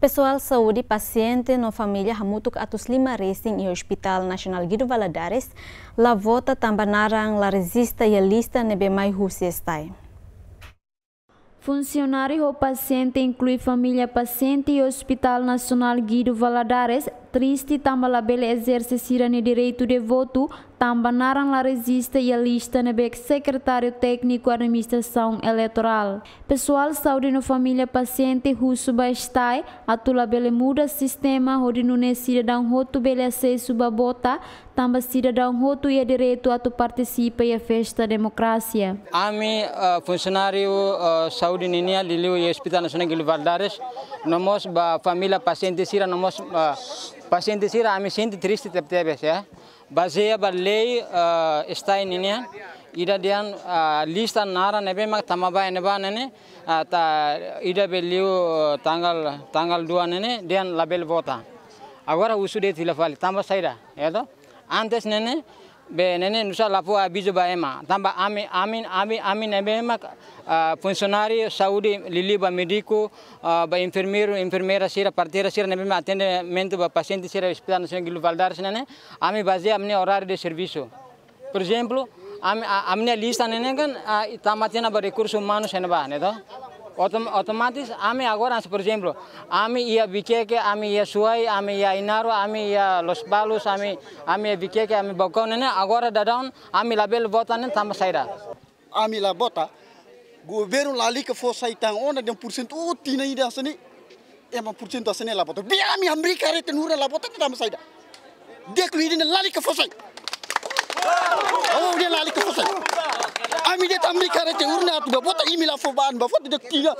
Pessoal saúde, paciente no família hamutuk atus lima racing e Hospital Nacional Guido Valadares, la vota tambanarang la resista e a lista nebe mai husi estai. Funcionário ou paciente inclui família paciente e Hospital Nacional Guido Valadares Triste tamba labele exerce sirane direito de voto, tamba naran la e a lista na bec secretário técnico administração eleitoral. Pessoal saúde no família paciente russo bastai, atula bele muda sistema rodinune cidadão roto bele acesso babota, tamba cidadão roto e a direito atu participa e a festa democracia. Ami uh, funcionário uh, saúde ninia liliu e hospital nacional Valdares, nomos ba família paciente sira nomos ba paciente sira ami sente triste tep tepes ya zea ba lei uh, ah, está in ida dian uh, lista nara nebe mak tamaba ba nene uh, ta ida beliu uh, tanggal tanggal dua nene dian label vota agora usude tilafali tamba saira ya to antes nene be nene nusa lapua bizu ba ema tamba ami amin ami amin ebe ema uh, saudi lili ba medico uh, ba enfermeiro enfermeira sira partira sira nebe atendimento ba paciente sira hospital nacional gilu valdar nene ami bazia amne horário de servisu por exemplo am, amne lista nene kan uh, tamatina ba recurso humano senba ne to otomatis ame agora seperti exemplo, ame ia bikeke, ame ia suai, ame ia inaro, ame ia los balus, ame ame ia bikeke, ame bokau nene agora dadaun ame label bota nene tambah saira. Ame la bota, governo lali ke fosai itang ona dan um persen tu uh, tina ida sini, ema persen ta sini la bota. Biar ame Amerika rete nura la bota tambah saira. Dia kuidin lali ke fosai. Oh dia lali ke fosai tambi kare te urna atu ga bota imila fo ban ba fot de tina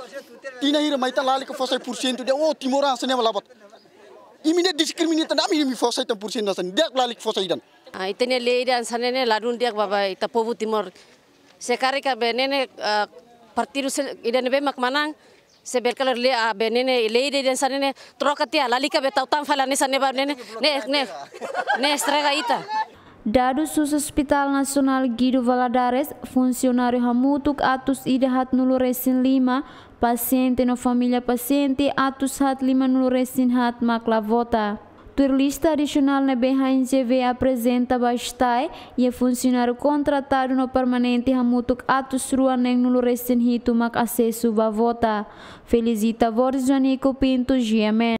tina hira mai ta lali ko fo sai pourcento de o timoran sene wala bot imine discriminate na mi mi fo sai tan pourcento san dek lali fo dan ah itene le dan sane baba ita povu timor sekare ka benene ah, partidu idan be mak manang sebel kalar le a ah, benene leide dan sane ne trokatia lalika be tautam falane sane nene, ne ne ne ne straga ita Dadus Hospital Nasional Guido Valadares, funcionário Hamutuk atus idahat nulu resin 5, paciente no família paciente atus hat Lima nulu hat maklavota. Turlista adicional na BHNGV apresenta Bastai e é funcionário contratado no permanente Hamutuk Atus Rua Neng Nulo Recen Hitumak Acesso Bavota. Felizita Vorzanico Pinto GMN.